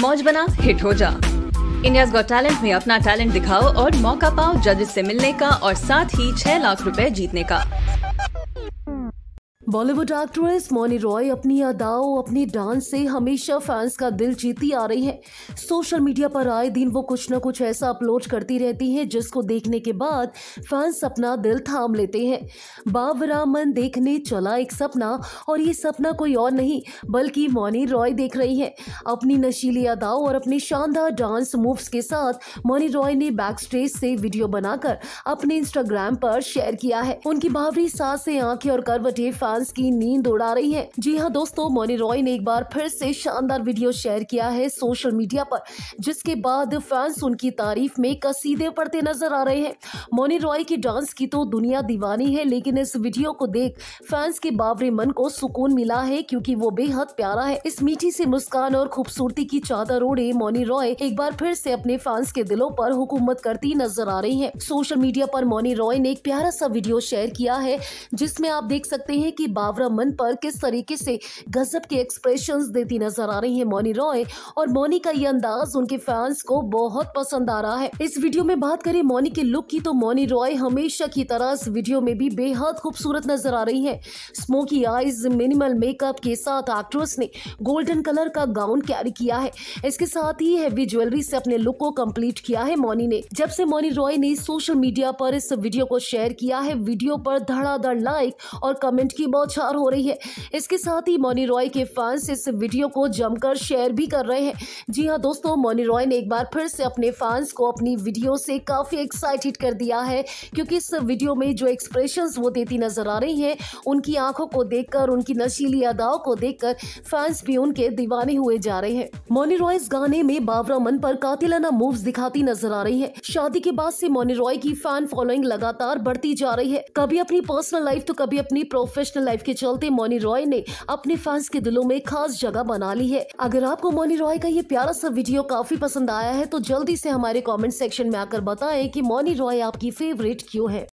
मौज बना हिट हो जा इंडिया गॉट टैलेंट में अपना टैलेंट दिखाओ और मौका पाओ जजेस से मिलने का और साथ ही छह लाख रुपए जीतने का बॉलीवुड एक्ट्रेस मोनी रॉय अपनी अदाओं अपने डांस से हमेशा फैंस का दिल जीती आ रही है सोशल मीडिया पर आए दिन वो कुछ ना कुछ ऐसा अपलोड करती रहती हैं जिसको देखने के बाद फैंस अपना दिल थाम लेते हैं बाबरा मन देखने चला एक सपना और ये सपना कोई और नहीं बल्कि मोनी रॉय देख रही है अपनी नशीली अदाओं और अपने शानदार डांस मूव्स के साथ मोनी रॉय ने बैक स्टेज से वीडियो बनाकर अपने इंस्टाग्राम पर शेयर किया है उनकी बावरी सास से आंखें और करवटे फैंस फैंस की नींद उड़ा रही है जी हाँ दोस्तों मोनी रॉय ने एक बार फिर से शानदार वीडियो शेयर किया है सोशल मीडिया पर जिसके बाद फैंस उनकी तारीफ में कसीदे पढ़ते नजर आ रहे हैं मोनी रॉय की डांस की तो दुनिया दीवानी है लेकिन इस वीडियो को देख फैंस के बावरे मन को सुकून मिला है क्योंकि वो बेहद प्यारा है इस मीठी सी मुस्कान और खूबसूरती की चादर ओढ़े मोनी रॉय एक बार फिर से अपने फैंस के दिलों पर हुकूमत करती नजर आ रही है सोशल मीडिया पर मोनी रॉय ने एक प्यारा सा वीडियो शेयर किया है जिसमें आप देख सकते हैं कि बावरा मन पर किस तरीके से गजब के एक्सप्रेशन देती नजर आ रही है मोनी रॉय और मोनी का ये अंदाज उनके फैंस को बहुत पसंद आ रहा है इस वीडियो में बात करें मोनी के लुक की तो मोनी रॉय हमेशा की तरह इस वीडियो में भी बेहद खूबसूरत नजर आ रही है स्मोकी आईज मिनिमल मेकअप के साथ एक्ट्रेस ने गोल्डन कलर का गाउन कैरी किया है इसके साथ ही हैवी ज्वेलरी से अपने लुक को कंप्लीट किया है मोनी ने जब से मोनी रॉय ने सोशल मीडिया पर इस वीडियो को शेयर किया है वीडियो पर धड़ाधड़ लाइक और कमेंट की बौछार हो रही है इसके साथ ही मोनी रॉय के फैंस इस वीडियो को जमकर शेयर भी कर रहे हैं जी हाँ दोस्तों मोनी रॉय ने एक बार फिर से अपने फैंस को अपनी वीडियो से काफ़ी एक्साइटेड कर दिया है क्योंकि इस वीडियो में जो एक्सप्रेशन वो देती नजर आ रही है उनकी आंखों को देख उनकी नशीली अदाओं को देख फैंस भी उनके दीवाने हुए जा रहे हैं मोनी रॉय इस गाने में बाबरा मन पर कातिलाना मूव दिखाती नजर आ रही है शादी के बाद से मोनी रॉय की फैन फॉलोइंग लगातार बढ़ती जा रही है कभी अपनी पर्सनल लाइफ तो कभी अपनी प्रोफेशनल लाइफ के चलते मोनी रॉय ने अपने फैंस के दिलों में खास जगह बना ली है अगर आपको मोनी रॉय का ये प्यारा सा वीडियो काफी पसंद आया है तो जल्दी से हमारे कॉमेंट सेक्शन में आकर बताएं कि मोनी रॉय आपकी फेवरेट क्यों है